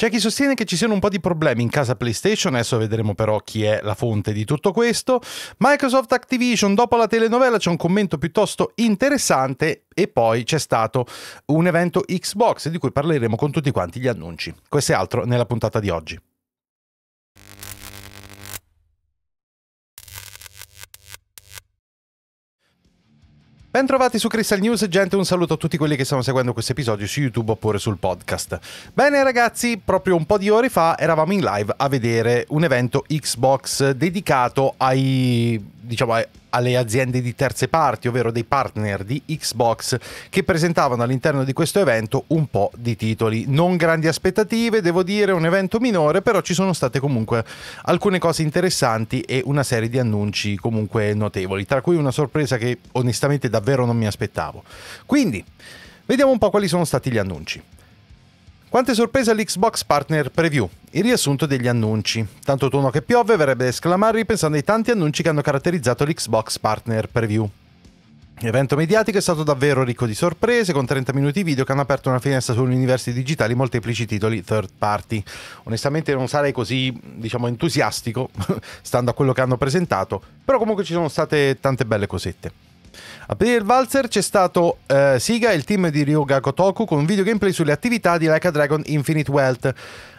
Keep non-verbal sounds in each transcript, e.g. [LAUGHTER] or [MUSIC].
C'è chi sostiene che ci siano un po' di problemi in casa PlayStation, adesso vedremo però chi è la fonte di tutto questo. Microsoft Activision, dopo la telenovela c'è un commento piuttosto interessante e poi c'è stato un evento Xbox di cui parleremo con tutti quanti gli annunci. Questo è altro nella puntata di oggi. Bentrovati su Crystal News, gente, un saluto a tutti quelli che stanno seguendo questo episodio su YouTube oppure sul podcast. Bene ragazzi, proprio un po' di ore fa eravamo in live a vedere un evento Xbox dedicato ai diciamo alle aziende di terze parti, ovvero dei partner di Xbox, che presentavano all'interno di questo evento un po' di titoli. Non grandi aspettative, devo dire, un evento minore, però ci sono state comunque alcune cose interessanti e una serie di annunci comunque notevoli, tra cui una sorpresa che onestamente davvero non mi aspettavo. Quindi, vediamo un po' quali sono stati gli annunci. Quante sorprese all'Xbox Partner Preview? Il riassunto degli annunci. Tanto tono che piove verrebbe da esclamare pensando ai tanti annunci che hanno caratterizzato l'Xbox Partner Preview. L'evento mediatico è stato davvero ricco di sorprese, con 30 minuti video che hanno aperto una finestra sugli universi molteplici titoli third party. Onestamente non sarei così, diciamo, entusiastico, [LAUGHS] stando a quello che hanno presentato, però comunque ci sono state tante belle cosette. A aprire il valzer c'è stato eh, Siga e il team di Ryoga Kotoku con un video gameplay sulle attività di Like a Dragon Infinite Wealth.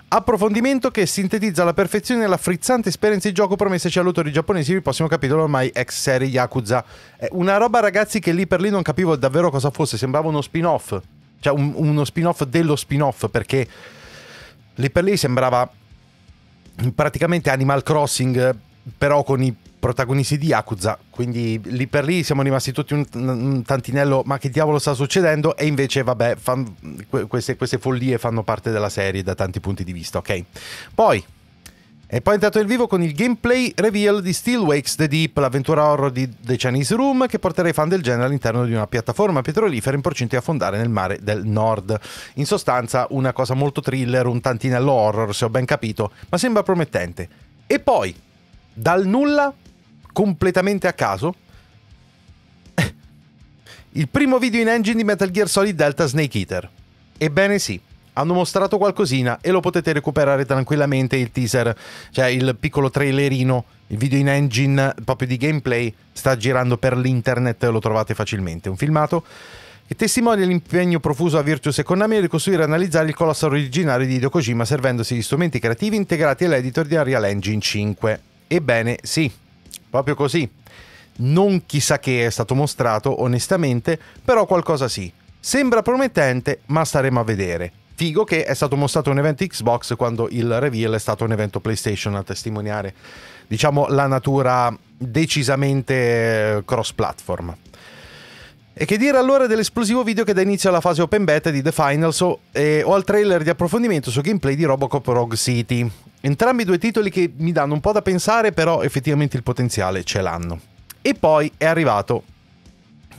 Approfondimento che sintetizza alla perfezione la frizzante esperienza di gioco promessaci agli autori giapponesi il prossimo capitolo ormai ex serie Yakuza. una roba ragazzi che lì per lì non capivo davvero cosa fosse, sembrava uno spin-off, cioè un, uno spin-off dello spin-off perché lì per lì sembrava praticamente Animal Crossing eh, però con i protagonisti di Yakuza, quindi lì per lì siamo rimasti tutti un, un tantinello ma che diavolo sta succedendo e invece vabbè, fan, queste, queste follie fanno parte della serie da tanti punti di vista, ok? Poi... E poi è entrato nel vivo con il gameplay reveal di Steel Wakes the Deep, l'avventura horror di The Chinese Room che porterà i fan del genere all'interno di una piattaforma petrolifera in procinto di affondare nel mare del nord. In sostanza una cosa molto thriller, un tantinello horror se ho ben capito, ma sembra promettente. E poi, dal nulla, completamente a caso, il primo video in engine di Metal Gear Solid Delta Snake Eater. Ebbene sì, hanno mostrato qualcosina e lo potete recuperare tranquillamente il teaser, cioè il piccolo trailerino, il video in engine proprio di gameplay sta girando per l'internet, lo trovate facilmente, un filmato che testimonia l'impegno profuso a Virtus Virtuous Economy a ricostruire e analizzare il colosso originario di Hideo Kojima servendosi di strumenti creativi integrati all'editor di Arial Engine 5. Ebbene sì, Proprio così. Non chissà che è stato mostrato, onestamente, però qualcosa sì. Sembra promettente, ma staremo a vedere. Figo che è stato mostrato un evento Xbox quando il reveal è stato un evento PlayStation a testimoniare, diciamo, la natura decisamente eh, cross-platform. E che dire allora dell'esplosivo video che dà inizio alla fase open beta di The Finals o, eh, o al trailer di approfondimento su gameplay di Robocop Rogue City? Entrambi due titoli che mi danno un po' da pensare, però effettivamente il potenziale ce l'hanno. E poi è arrivato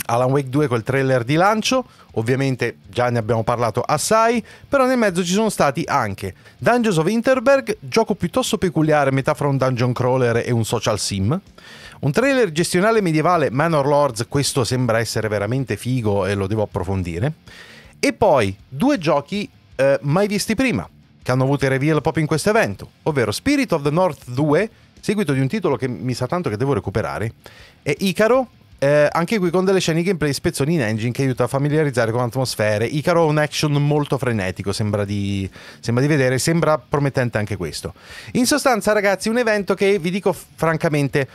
Alan Wake 2 col trailer di lancio, ovviamente già ne abbiamo parlato assai, però nel mezzo ci sono stati anche Dungeons of Interberg, gioco piuttosto peculiare, metà fra un dungeon crawler e un social sim, un trailer gestionale medievale Manor Lords, questo sembra essere veramente figo e lo devo approfondire, e poi due giochi eh, mai visti prima, che hanno avuto i reveal proprio in questo evento, ovvero Spirit of the North 2, seguito di un titolo che mi sa tanto che devo recuperare, e Icaro, eh, anche qui con delle scene gameplay spezzoni in engine che aiuta a familiarizzare con atmosfere. Icaro ha un action molto frenetico, sembra di, sembra di, vedere, sembra promettente anche questo. In sostanza, ragazzi, un evento che vi dico francamente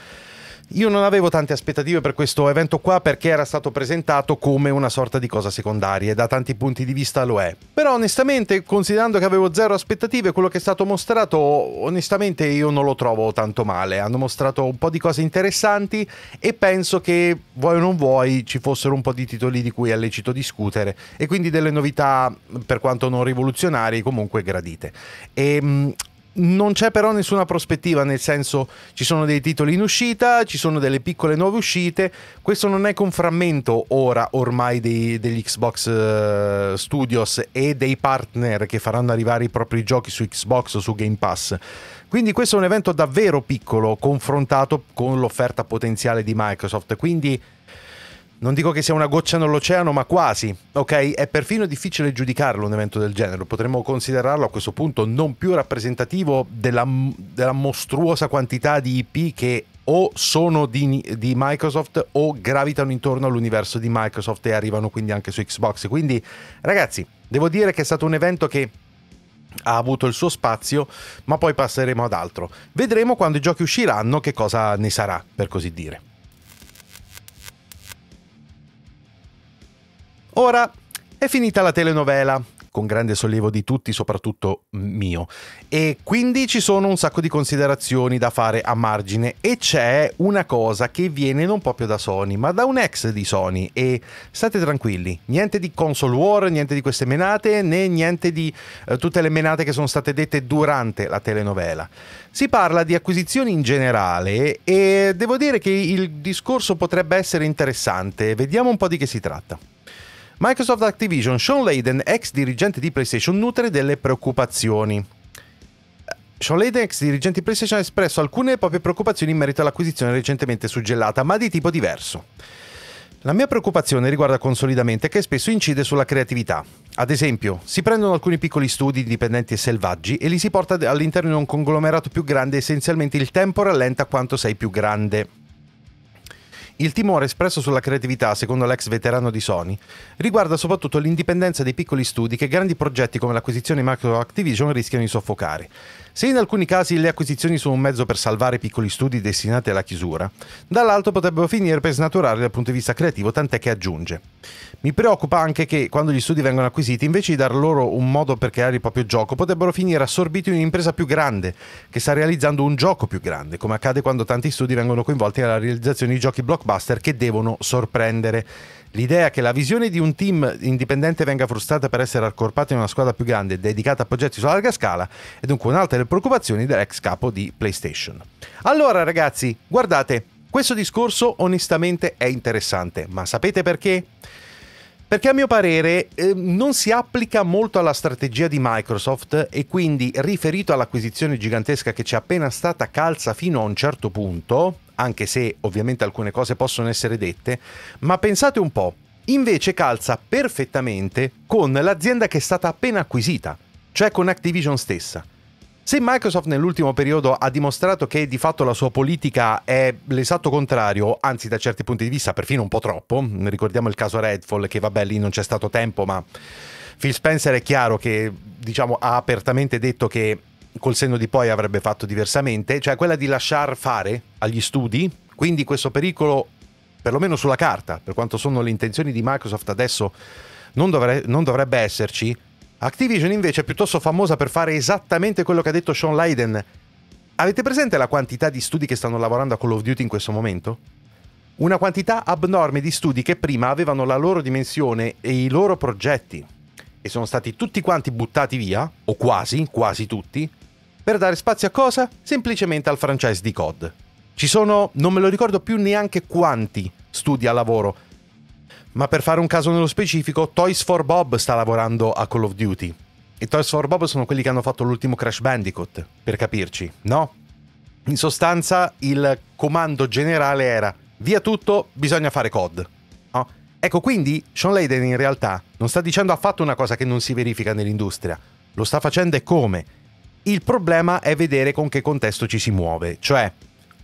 io non avevo tante aspettative per questo evento qua perché era stato presentato come una sorta di cosa secondaria e da tanti punti di vista lo è. Però onestamente, considerando che avevo zero aspettative, quello che è stato mostrato, onestamente io non lo trovo tanto male. Hanno mostrato un po' di cose interessanti e penso che vuoi o non vuoi ci fossero un po' di titoli di cui è lecito discutere e quindi delle novità per quanto non rivoluzionarie comunque gradite. E ehm, non c'è però nessuna prospettiva, nel senso ci sono dei titoli in uscita, ci sono delle piccole nuove uscite, questo non è che un frammento ora ormai dei, degli Xbox eh, Studios e dei partner che faranno arrivare i propri giochi su Xbox o su Game Pass. Quindi questo è un evento davvero piccolo confrontato con l'offerta potenziale di Microsoft, quindi non dico che sia una goccia nell'oceano, ma quasi, ok? È perfino difficile giudicarlo un evento del genere, potremmo considerarlo a questo punto non più rappresentativo della, della mostruosa quantità di IP che o sono di, di, Microsoft o gravitano intorno all'universo di Microsoft e arrivano quindi anche su Xbox. Quindi, ragazzi, devo dire che è stato un evento che ha avuto il suo spazio, ma poi passeremo ad altro. Vedremo quando i giochi usciranno che cosa ne sarà, per così dire. Ora è finita la telenovela, con grande sollievo di tutti, soprattutto mio. E quindi ci sono un sacco di considerazioni da fare a margine e c'è una cosa che viene non proprio da Sony, ma da un ex di Sony e state tranquilli, niente di console war, niente di queste menate, né niente di eh, tutte le menate che sono state dette durante la telenovela. Si parla di acquisizioni in generale e devo dire che il discorso potrebbe essere interessante, vediamo un po' di che si tratta. Microsoft Activision, Sean Layden, ex dirigente di PlayStation, nutre delle preoccupazioni. Eh, Sean Layden, ex dirigente di PlayStation, ha espresso alcune proprie preoccupazioni in merito all'acquisizione recentemente suggellata, ma di tipo diverso. La mia preoccupazione riguarda consolidamente che spesso incide sulla creatività. Ad esempio, si prendono alcuni piccoli studi dipendenti e selvaggi e li si porta all'interno di un conglomerato più grande, e essenzialmente il tempo rallenta quanto sei più grande. Il timore espresso sulla creatività, secondo l'ex veterano di Sony, riguarda soprattutto l'indipendenza dei piccoli studi che grandi progetti come l'acquisizione di Micro Activision rischiano di soffocare. Se in alcuni casi le acquisizioni sono un mezzo per salvare piccoli studi destinati alla chiusura, dall'altro potrebbero finire per snaturarli dal punto di vista creativo, tant'è che aggiunge. Mi preoccupa anche che quando gli studi vengono acquisiti, invece di dar loro un modo per creare il proprio gioco, potrebbero finire assorbiti in un'impresa più grande, che sta realizzando un gioco più grande, come accade quando tanti studi vengono coinvolti nella realizzazione di giochi blockbuster che devono sorprendere. L'idea che la visione di un team indipendente venga frustrata per essere accorpato in una squadra più grande dedicata a progetti su larga scala è dunque un'altra delle preoccupazioni dell'ex capo di PlayStation. Allora ragazzi, guardate, questo discorso onestamente è interessante, ma sapete perché? Perché a mio parere eh, non si applica molto alla strategia di Microsoft e quindi riferito all'acquisizione gigantesca che ci è appena stata calza fino a un certo punto, anche se ovviamente alcune cose possono essere dette, ma pensate un po', invece calza perfettamente con l'azienda che è stata appena acquisita, cioè con Activision stessa. Se Microsoft nell'ultimo periodo ha dimostrato che di fatto la sua politica è l'esatto contrario, anzi da certi punti di vista perfino un po' troppo, ricordiamo il caso Redfall che vabbè lì non c'è stato tempo, ma Phil Spencer è chiaro che diciamo, ha apertamente detto che col senno di poi avrebbe fatto diversamente, cioè quella di lasciar fare agli studi, quindi questo pericolo, perlomeno sulla carta, per quanto sono le intenzioni di Microsoft adesso, non, dovre non dovrebbe esserci. Activision invece è piuttosto famosa per fare esattamente quello che ha detto Sean Leiden. Avete presente la quantità di studi che stanno lavorando a Call of Duty in questo momento? Una quantità abnorme di studi che prima avevano la loro dimensione e i loro progetti e sono stati tutti quanti buttati via, o quasi, quasi tutti, per dare spazio a cosa? Semplicemente al franchise di COD. Ci sono, non me lo ricordo più neanche quanti studi a lavoro, ma per fare un caso nello specifico, Toys for Bob sta lavorando a Call of Duty. E Toys for Bob sono quelli che hanno fatto l'ultimo Crash Bandicoot, per capirci, no? In sostanza il comando generale era via tutto, bisogna fare COD. No? Ecco, quindi Sean Layden in realtà non sta dicendo affatto una cosa che non si verifica nell'industria. Lo sta facendo e come? Il problema è vedere con che contesto ci si muove, cioè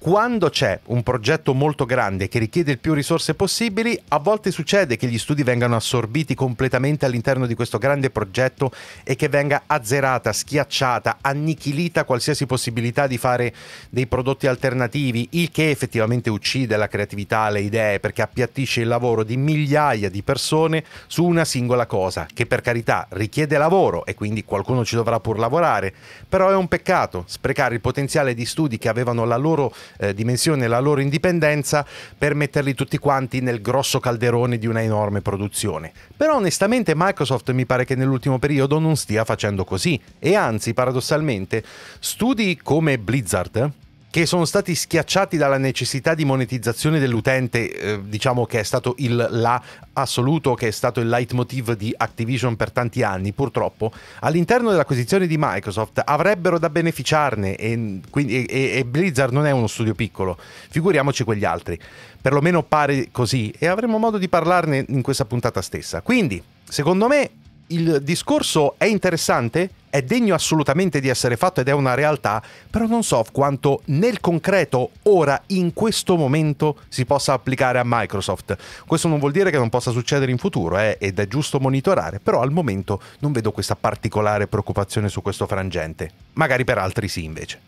quando c'è un progetto molto grande che richiede il più risorse possibili, a volte succede che gli studi vengano assorbiti completamente all'interno di questo grande progetto e che venga azzerata, schiacciata, annichilita qualsiasi possibilità di fare dei prodotti alternativi, il che effettivamente uccide la creatività, le idee, perché appiattisce il lavoro di migliaia di persone su una singola cosa, che per carità richiede lavoro e quindi qualcuno ci dovrà pur lavorare, però è un peccato sprecare il potenziale di studi che avevano la loro eh, dimensione la loro indipendenza per metterli tutti quanti nel grosso calderone di una enorme produzione. Però onestamente Microsoft mi pare che nell'ultimo periodo non stia facendo così e anzi paradossalmente studi come Blizzard che sono stati schiacciati dalla necessità di monetizzazione dell'utente, eh, diciamo che è stato il la assoluto, che è stato il leitmotiv di Activision per tanti anni, purtroppo, all'interno dell'acquisizione di Microsoft avrebbero da beneficiarne e, quindi, e, e Blizzard non è uno studio piccolo, figuriamoci quegli altri. Perlomeno pare così e avremo modo di parlarne in questa puntata stessa. Quindi, secondo me, il discorso è interessante, è degno assolutamente di essere fatto ed è una realtà, però non so quanto nel concreto, ora, in questo momento, si possa applicare a Microsoft. Questo non vuol dire che non possa succedere in futuro, eh, ed è giusto monitorare, però al momento non vedo questa particolare preoccupazione su questo frangente. Magari per altri sì invece.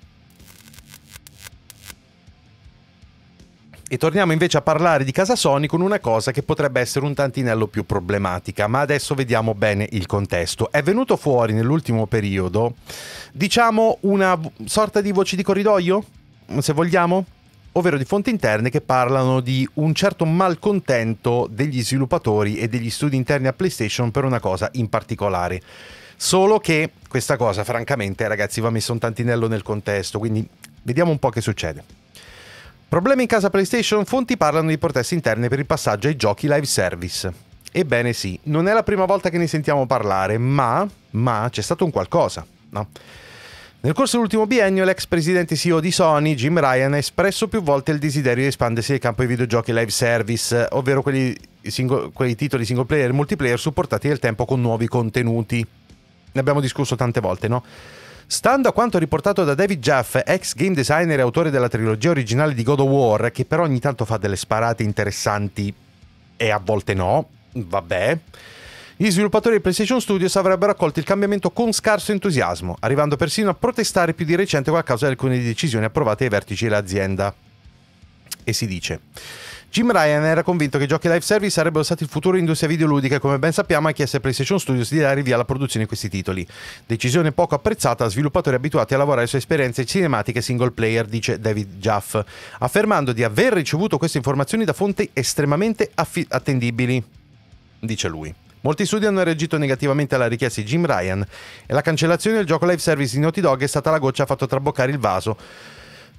E torniamo invece a parlare di Casa Sony con una cosa che potrebbe essere un tantinello più problematica, ma adesso vediamo bene il contesto. È venuto fuori nell'ultimo periodo, diciamo, una sorta di voci di corridoio, se vogliamo, ovvero di fonti interne che parlano di un certo malcontento degli sviluppatori e degli studi interni a PlayStation per una cosa in particolare. Solo che questa cosa, francamente, ragazzi, va messo un tantinello nel contesto, quindi vediamo un po' che succede. Problemi in casa PlayStation, fonti parlano di proteste interne per il passaggio ai giochi live service. Ebbene sì, non è la prima volta che ne sentiamo parlare, ma, ma c'è stato un qualcosa, no? Nel corso dell'ultimo biennio l'ex presidente CEO di Sony, Jim Ryan, ha espresso più volte il desiderio di espandersi nel campo dei videogiochi live service, ovvero quelli, single, quelli titoli single player e multiplayer supportati nel tempo con nuovi contenuti. Ne abbiamo discusso tante volte, no? Stando a quanto riportato da David Jaffe, ex game designer e autore della trilogia originale di God of War, che però ogni tanto fa delle sparate interessanti e a volte no, vabbè, gli sviluppatori di PlayStation Studios avrebbero accolto il cambiamento con scarso entusiasmo, arrivando persino a protestare più di recente a causa di alcune decisioni approvate ai vertici dell'azienda. E si dice... Jim Ryan era convinto che i giochi live service sarebbero stati il futuro industria videoludica e come ben sappiamo ha chiesto ai PlayStation Studios di dare via alla produzione di questi titoli. Decisione poco apprezzata a sviluppatori abituati a lavorare su esperienze cinematiche single player, dice David Jaff, affermando di aver ricevuto queste informazioni da fonti estremamente affi- attendibili, dice lui. Molti studi hanno reagito negativamente alla richiesta di Jim Ryan e la cancellazione del gioco live service di Naughty Dog è stata la goccia che ha fatto traboccare il vaso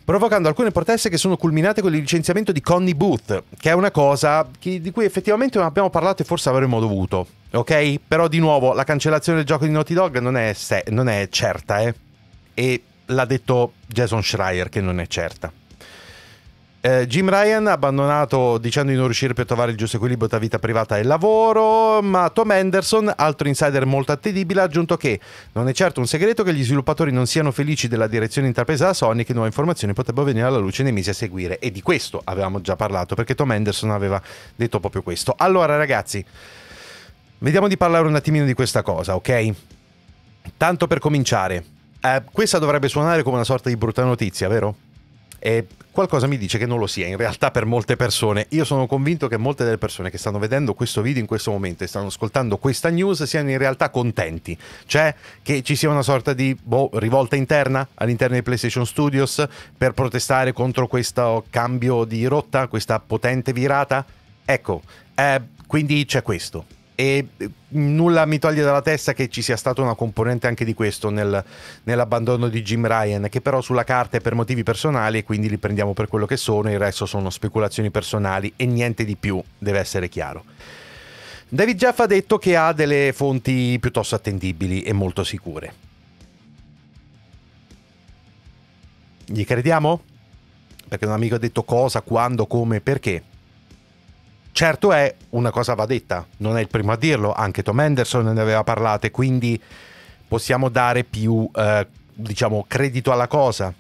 provocando alcune proteste che sono culminate con il licenziamento di Connie Booth, che è una cosa che, di cui effettivamente non abbiamo parlato e forse avremmo dovuto. Ok? Però di nuovo la cancellazione del gioco di Naughty Dog non è, se- non è certa, eh? E l'ha detto Jason Schreier che non è certa. Eh, Jim Ryan ha abbandonato dicendo di non riuscire più a trovare il giusto equilibrio tra vita privata e lavoro, ma Tom Anderson, altro insider molto attendibile, ha aggiunto che non è certo un segreto che gli sviluppatori non siano felici della direzione intrapresa da Sony che nuove informazioni potrebbero venire alla luce nei mesi a seguire. E di questo avevamo già parlato, perché Tom Anderson aveva detto proprio questo. Allora ragazzi, vediamo di parlare un attimino di questa cosa, ok? Tanto per cominciare, eh, questa dovrebbe suonare come una sorta di brutta notizia, vero? E qualcosa mi dice che non lo sia in realtà per molte persone. Io sono convinto che molte delle persone che stanno vedendo questo video in questo momento e stanno ascoltando questa news siano in realtà contenti, cioè che ci sia una sorta di boh, rivolta interna all'interno dei PlayStation Studios per protestare contro questo cambio di rotta, questa potente virata. Ecco, eh, quindi c'è questo e mm, nulla mi toglie dalla testa che ci sia stata una componente anche di questo nel, nell'abbandono di Jim Ryan, che però sulla carta è per motivi personali e quindi li prendiamo per quello che sono, il resto sono speculazioni personali e niente di più, deve essere chiaro. David Jeff ha detto che ha delle fonti piuttosto attendibili e molto sicure. Gli crediamo? Perché un amico ha detto cosa, quando, come, perché? Certo è, una cosa va detta, non è il primo a dirlo, anche Tom Henderson ne aveva parlato, quindi possiamo dare più, eh, diciamo, credito alla cosa.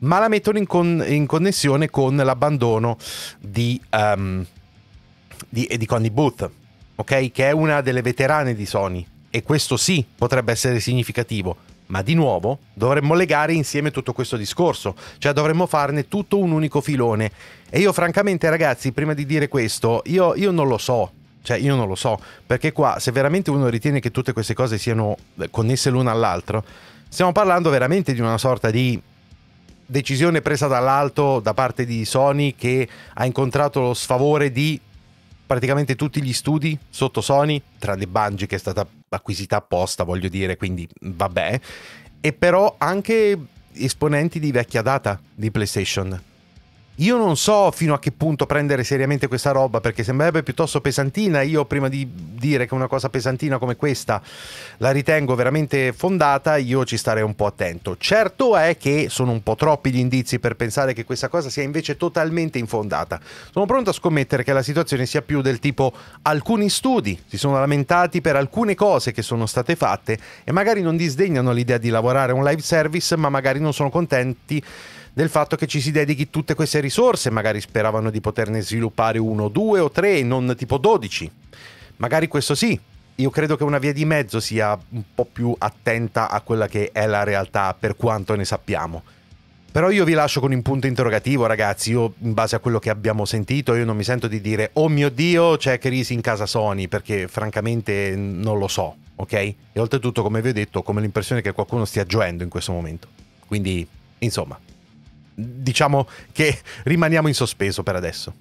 Ma la mettono in, con- in connessione con l'abbandono di, um, di, eh, di Connie Booth, okay? che è una delle veterane di Sony, e questo sì potrebbe essere significativo ma di nuovo dovremmo legare insieme tutto questo discorso, cioè dovremmo farne tutto un unico filone. E io francamente ragazzi, prima di dire questo, io, io non lo so cioè, io non lo so, perché qua, se veramente uno ritiene che tutte queste cose siano eh, connesse l'una all'altra, stiamo parlando veramente di una sorta di decisione presa dall'alto da parte di Sony che ha incontrato lo sfavore di praticamente tutti gli studi sotto Sony, tranne Bungie che è stata acquisita apposta, voglio dire, quindi vabbè. E però anche esponenti di vecchia data di PlayStation io non so fino a che punto prendere seriamente questa roba perché sembrerebbe piuttosto pesantina. Io prima di dire che una cosa pesantina come questa la ritengo veramente fondata, io ci starei un po' attento. Certo è che sono un po' troppi gli indizi per pensare che questa cosa sia invece totalmente infondata. Sono pronto a scommettere che la situazione sia più del tipo alcuni studi si sono lamentati per alcune cose che sono state fatte e magari non disdegnano l'idea di lavorare un live service, ma magari non sono contenti del fatto che ci si dedichi tutte queste risorse, magari speravano di poterne sviluppare uno, due o tre, non tipo 12. Magari questo sì, io credo che una via di mezzo sia un po' più attenta a quella che è la realtà per quanto ne sappiamo. Però io vi lascio con un punto interrogativo, ragazzi. Io, in base a quello che abbiamo sentito, io non mi sento di dire oh mio dio, c'è crisi in casa Sony, perché francamente non lo so, ok? E oltretutto, come vi ho detto, ho come l'impressione che qualcuno stia gioendo in questo momento. Quindi, insomma, diciamo che rimaniamo in sospeso per adesso.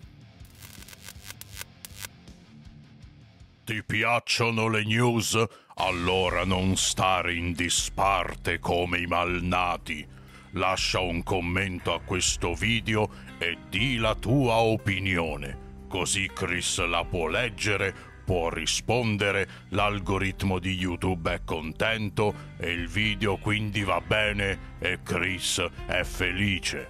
Ti piacciono le news? Allora non stare in disparte come i malnati. Lascia un commento a questo video e di la tua opinione, così Chris la può leggere può rispondere, l'algoritmo di YouTube è contento e il video quindi va bene e Chris è felice.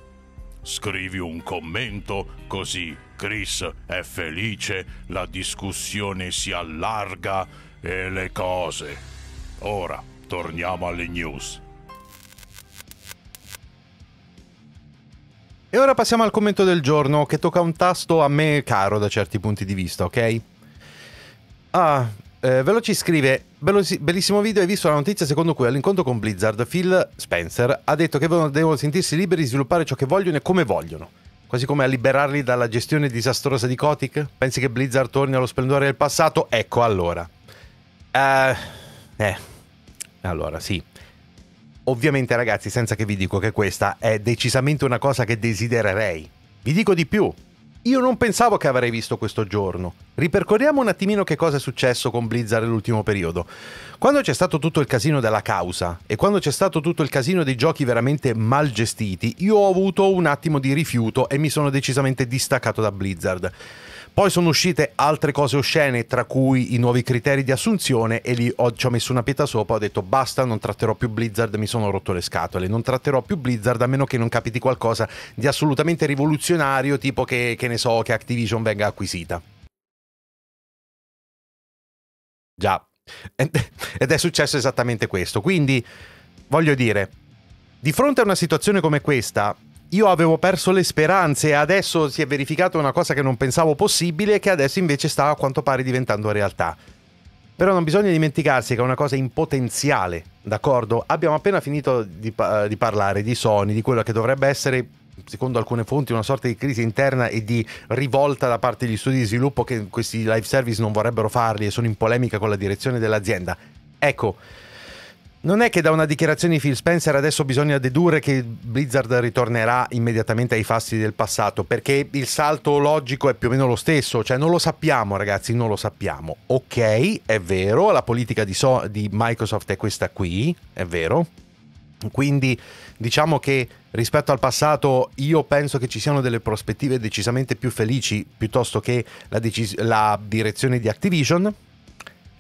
Scrivi un commento così Chris è felice, la discussione si allarga e le cose. Ora torniamo alle news. E ora passiamo al commento del giorno che tocca un tasto a me caro da certi punti di vista, ok? Ah, eh, Velo scrive: Bellissimo video, hai visto la notizia secondo cui all'incontro con Blizzard Phil Spencer ha detto che devono sentirsi liberi di sviluppare ciò che vogliono e come vogliono. Quasi come a liberarli dalla gestione disastrosa di Kotick? Pensi che Blizzard torni allo splendore del passato? Ecco allora. Eh, eh. allora sì. Ovviamente ragazzi, senza che vi dico che questa è decisamente una cosa che desidererei. Vi dico di più, io non pensavo che avrei visto questo giorno. Ripercorriamo un attimino che cosa è successo con Blizzard nell'ultimo periodo. Quando c'è stato tutto il casino della causa e quando c'è stato tutto il casino dei giochi veramente mal gestiti, io ho avuto un attimo di rifiuto e mi sono decisamente distaccato da Blizzard. Poi sono uscite altre cose oscene, tra cui i nuovi criteri di assunzione e lì ho, ci ho messo una pietra sopra, ho detto basta, non tratterò più Blizzard, mi sono rotto le scatole, non tratterò più Blizzard a meno che non capiti qualcosa di assolutamente rivoluzionario, tipo che, che ne so, che Activision venga acquisita. Già, ed è successo esattamente questo. Quindi, voglio dire, di fronte a una situazione come questa, io avevo perso le speranze e adesso si è verificata una cosa che non pensavo possibile e che adesso invece sta a quanto pare diventando realtà. Però non bisogna dimenticarsi che è una cosa in potenziale, d'accordo? Abbiamo appena finito di, uh, di parlare di Sony, di quello che dovrebbe essere secondo alcune fonti, una sorta di crisi interna e di rivolta da parte degli studi di sviluppo che questi live service non vorrebbero farli e sono in polemica con la direzione dell'azienda. Ecco, non è che da una dichiarazione di Phil Spencer adesso bisogna dedurre che Blizzard ritornerà immediatamente ai fasti del passato, perché il salto logico è più o meno lo stesso, cioè non lo sappiamo ragazzi, non lo sappiamo. Ok, è vero, la politica di, so- di Microsoft è questa qui, è vero. Quindi diciamo che rispetto al passato io penso che ci siano delle prospettive decisamente più felici piuttosto che la, decis- la direzione di Activision.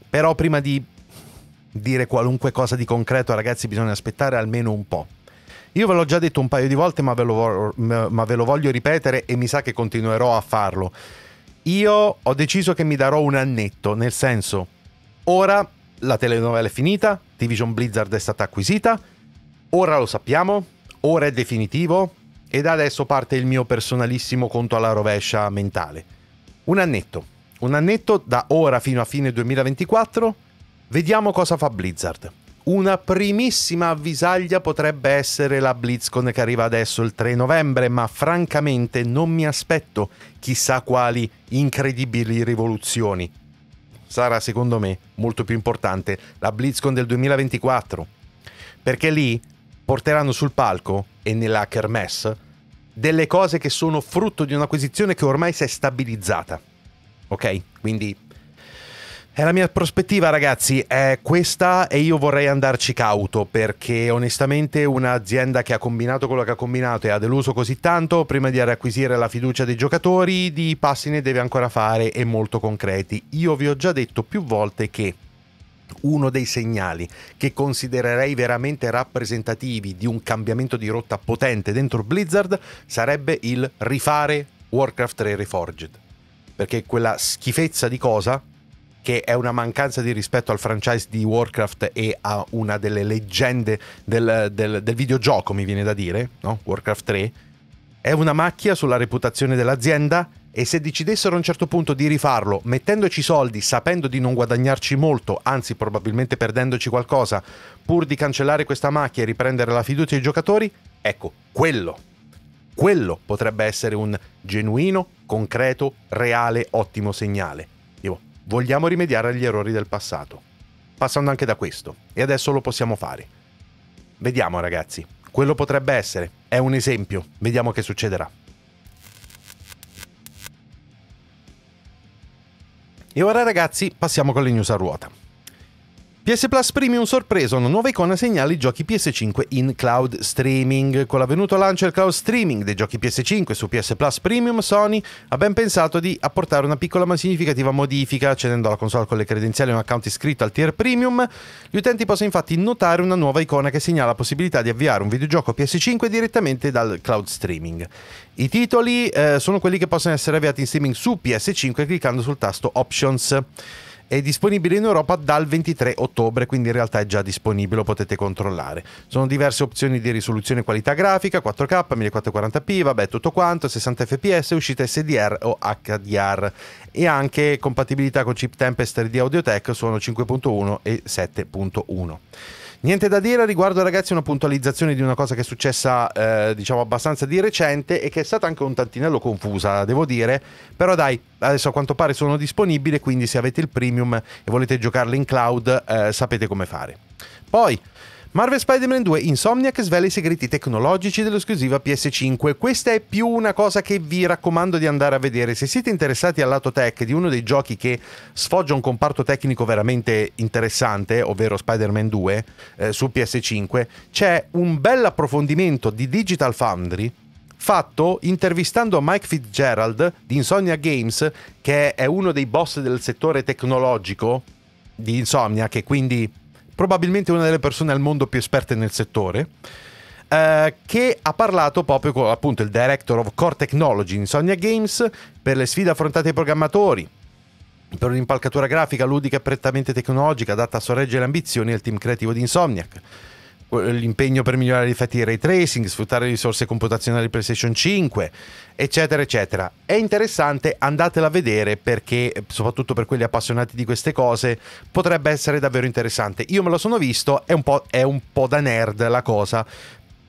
Però prima di dire qualunque cosa di concreto, ragazzi, bisogna aspettare almeno un po'. Io ve l'ho già detto un paio di volte, ma ve, lo, ma ve lo voglio ripetere e mi sa che continuerò a farlo. Io ho deciso che mi darò un annetto, nel senso, ora la telenovela è finita, Division Blizzard è stata acquisita, ora lo sappiamo, ora è definitivo e da adesso parte il mio personalissimo conto alla rovescia mentale. Un annetto, un annetto da ora fino a fine 2024 Vediamo cosa fa Blizzard. Una primissima avvisaglia potrebbe essere la BlizzCon che arriva adesso il 3 novembre, ma francamente non mi aspetto chissà quali incredibili rivoluzioni. Sarà secondo me molto più importante la BlizzCon del 2024, perché lì porteranno sul palco e nella kermesse delle cose che sono frutto di un'acquisizione che ormai si è stabilizzata. Ok? Quindi è la mia prospettiva, ragazzi, è questa e io vorrei andarci cauto perché onestamente un'azienda che ha combinato quello che ha combinato e ha deluso così tanto, prima di riacquisire la fiducia dei giocatori, di passi ne deve ancora fare e molto concreti. Io vi ho già detto più volte che uno dei segnali che considererei veramente rappresentativi di un cambiamento di rotta potente dentro Blizzard sarebbe il rifare Warcraft 3 Reforged. Perché quella schifezza di cosa che è una mancanza di rispetto al franchise di Warcraft e a una delle leggende del, del, del videogioco, mi viene da dire, no? Warcraft 3, è una macchia sulla reputazione dell'azienda e se decidessero a un certo punto di rifarlo, mettendoci soldi, sapendo di non guadagnarci molto, anzi probabilmente perdendoci qualcosa, pur di cancellare questa macchia e riprendere la fiducia dei giocatori, ecco, quello, quello potrebbe essere un genuino, concreto, reale, ottimo segnale. Vogliamo rimediare agli errori del passato, passando anche da questo, e adesso lo possiamo fare. Vediamo ragazzi, quello potrebbe essere, è un esempio, vediamo che succederà. E ora ragazzi passiamo con le news a ruota. PS Plus Premium sorpresa, una nuova icona segnala i giochi PS5 in cloud streaming. Con l'avvenuto lancio del cloud streaming dei giochi PS5 su PS Plus Premium, Sony ha ben pensato di apportare una piccola ma significativa modifica, cedendo alla console con le credenziali e un account iscritto al tier premium. Gli utenti possono infatti notare una nuova icona che segnala la possibilità di avviare un videogioco PS5 direttamente dal cloud streaming. I titoli eh, sono quelli che possono essere avviati in streaming su PS5 cliccando sul tasto Options è disponibile in Europa dal 23 ottobre, quindi in realtà è già disponibile, lo potete controllare. Sono diverse opzioni di risoluzione e qualità grafica, 4K, 1440p, vabbè tutto quanto, 60 fps, uscita SDR o HDR e anche compatibilità con chip Tempest di Audiotech sono 5.1 e 7.1. Niente da dire riguardo ragazzi una puntualizzazione di una cosa che è successa eh, diciamo abbastanza di recente e che è stata anche un tantinello confusa devo dire però dai adesso a quanto pare sono disponibile quindi se avete il premium e volete giocarle in cloud eh, sapete come fare poi Marvel Spider-Man 2 Insomniac svela i segreti tecnologici dell'esclusiva PS5. Questa è più una cosa che vi raccomando di andare a vedere. Se siete interessati al lato tech di uno dei giochi che sfoggia un comparto tecnico veramente interessante, ovvero Spider-Man 2 eh, su PS5, c'è un bel approfondimento di Digital Foundry fatto intervistando Mike Fitzgerald di Insomnia Games, che è uno dei boss del settore tecnologico di Insomnia, che quindi probabilmente una delle persone al mondo più esperte nel settore, eh, che ha parlato proprio con appunto, il Director of Core Technology in Sonia Games per le sfide affrontate ai programmatori, per un'impalcatura grafica ludica e prettamente tecnologica adatta a sorreggere le ambizioni del team creativo di Insomniac l'impegno per migliorare gli effetti di ray tracing, sfruttare le risorse computazionali PlayStation 5, eccetera, eccetera. È interessante, andatela a vedere perché, soprattutto per quelli appassionati di queste cose, potrebbe essere davvero interessante. Io me lo sono visto, è un po', è un po da nerd la cosa,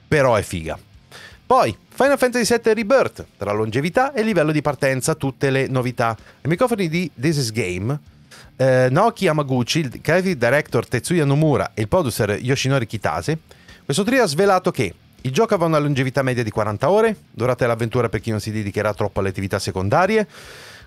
però è figa. Poi, Final Fantasy VII Rebirth, tra longevità e livello di partenza, tutte le novità. Ai microfoni di This is Game eh, Noki Yamaguchi, il creative director Tetsuya Nomura e il producer Yoshinori Kitase, questo trio ha svelato che il gioco aveva una longevità media di 40 ore, durata l'avventura per chi non si dedicherà troppo alle attività secondarie,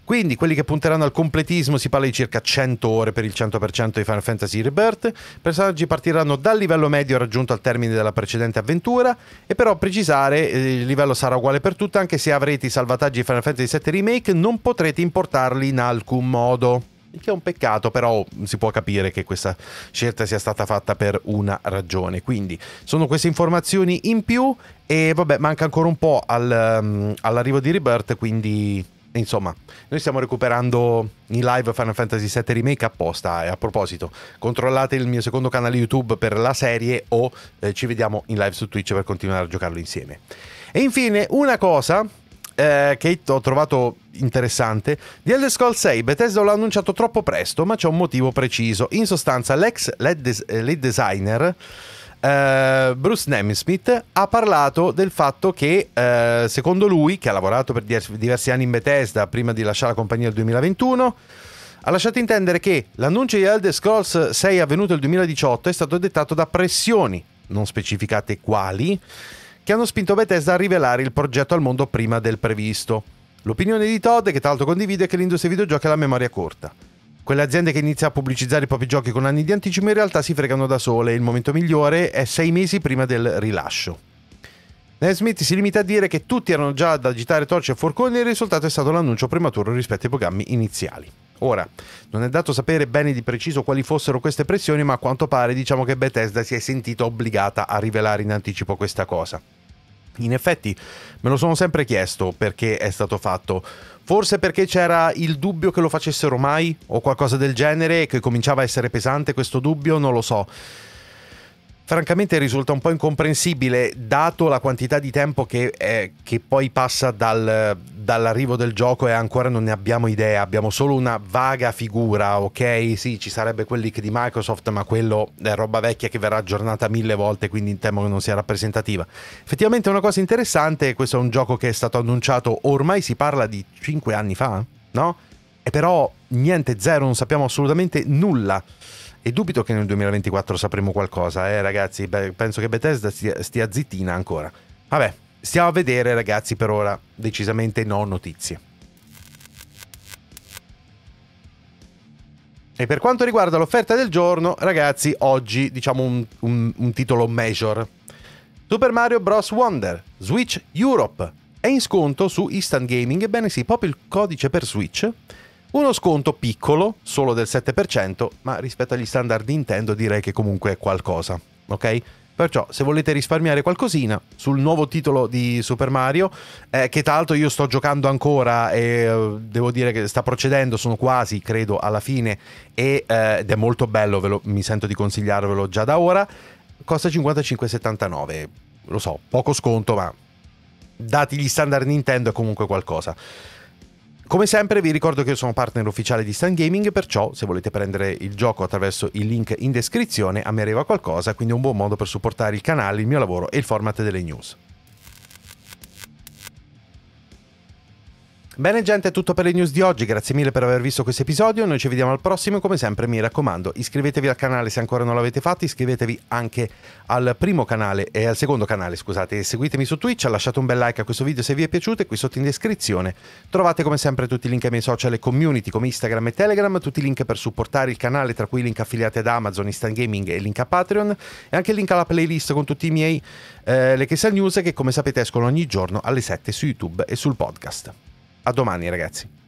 quindi quelli che punteranno al completismo si parla di circa 100 ore per il 100% di Final Fantasy Rebirth, i personaggi partiranno dal livello medio raggiunto al termine della precedente avventura e però precisare eh, il livello sarà uguale per tutti anche se avrete i salvataggi di Final Fantasy VII Remake non potrete importarli in alcun modo il che è un peccato, però si può capire che questa scelta sia stata fatta per una ragione. Quindi sono queste informazioni in più e vabbè, manca ancora un po' al, um, all'arrivo di Rebirth, quindi insomma, noi stiamo recuperando in live Final Fantasy VII Remake apposta. E a proposito, controllate il mio secondo canale YouTube per la serie o eh, ci vediamo in live su Twitch per continuare a giocarlo insieme. E infine, una cosa eh, che ho trovato interessante. The Elder Scrolls 6 Bethesda l'ha annunciato troppo presto, ma c'è un motivo preciso. In sostanza, l'ex lead, des- eh, lead designer Uh, Bruce Nemesmith ha parlato del fatto che uh, secondo lui, che ha lavorato per diversi anni in Bethesda prima di lasciare la compagnia nel 2021, ha lasciato intendere che l'annuncio di Elder Scrolls 6 avvenuto nel 2018 è stato dettato da pressioni, non specificate quali, che hanno spinto Bethesda a rivelare il progetto al mondo prima del previsto. L'opinione di Todd, che tra l'altro condivide, è che l'industria videogiochi ha la memoria corta. Quelle aziende che iniziano a pubblicizzare i propri giochi con anni di anticipo in realtà si fregano da sole e il momento migliore è sei mesi prima del rilascio. Nesmith si limita a dire che tutti erano già ad agitare torce e forconi e il risultato è stato l'annuncio prematuro rispetto ai programmi iniziali. Ora, non è dato sapere bene di preciso quali fossero queste pressioni, ma a quanto pare diciamo che Bethesda si è sentita obbligata a rivelare in anticipo questa cosa. In effetti me lo sono sempre chiesto perché è stato fatto. Forse perché c'era il dubbio che lo facessero mai o qualcosa del genere, che cominciava a essere pesante questo dubbio, non lo so francamente risulta un po' incomprensibile dato la quantità di tempo che, è, eh, che poi passa dal, dall'arrivo del gioco e ancora non ne abbiamo idea, abbiamo solo una vaga figura, ok? Sì, ci sarebbe quel leak di Microsoft, ma quello è roba vecchia che verrà aggiornata mille volte, quindi temo che non sia rappresentativa. Effettivamente una cosa interessante, questo è un gioco che è stato annunciato ormai, si parla di 5 anni fa, no? E però niente, zero, non sappiamo assolutamente nulla e dubito che nel 2024 sapremo qualcosa, eh ragazzi, Beh, penso che Bethesda stia, stia zittina ancora. Vabbè, stiamo a vedere ragazzi per ora, decisamente no notizie. E per quanto riguarda l'offerta del giorno, ragazzi, oggi diciamo un, un, un, titolo major. Super Mario Bros. Wonder, Switch Europe, è in sconto su Instant Gaming, ebbene sì, proprio il codice per Switch uno sconto piccolo, solo del 7%, ma rispetto agli standard Nintendo direi che comunque è qualcosa, ok? Perciò se volete risparmiare qualcosina sul nuovo titolo di Super Mario, eh, che tra l'altro io sto giocando ancora e eh, devo dire che sta procedendo, sono quasi credo alla fine e, eh, ed è molto bello, lo, mi sento di consigliarvelo già da ora, costa 55,79, lo so, poco sconto ma dati gli standard Nintendo è comunque qualcosa. Come sempre vi ricordo che io sono partner ufficiale di Stan Gaming, perciò se volete prendere il gioco attraverso il link in descrizione a me arriva qualcosa, quindi è un buon modo per supportare il canale, il mio lavoro e il format delle news. Bene gente, è tutto per le news di oggi, grazie mille per aver visto questo episodio, noi ci vediamo al prossimo, come sempre mi raccomando iscrivetevi al canale se ancora non l'avete fatto, iscrivetevi anche al primo canale e eh, al secondo canale, scusate, seguitemi su Twitch, lasciate un bel like a questo video se vi è piaciuto e qui sotto in descrizione trovate come sempre tutti i link ai miei social e community come Instagram e Telegram, tutti i link per supportare il canale, tra cui i link affiliati ad Amazon, Instant Gaming e link a Patreon e anche il link alla playlist con tutti i miei eh, le Chessel News che come sapete escono ogni giorno alle 7 su YouTube e sul podcast a domani ragazzi.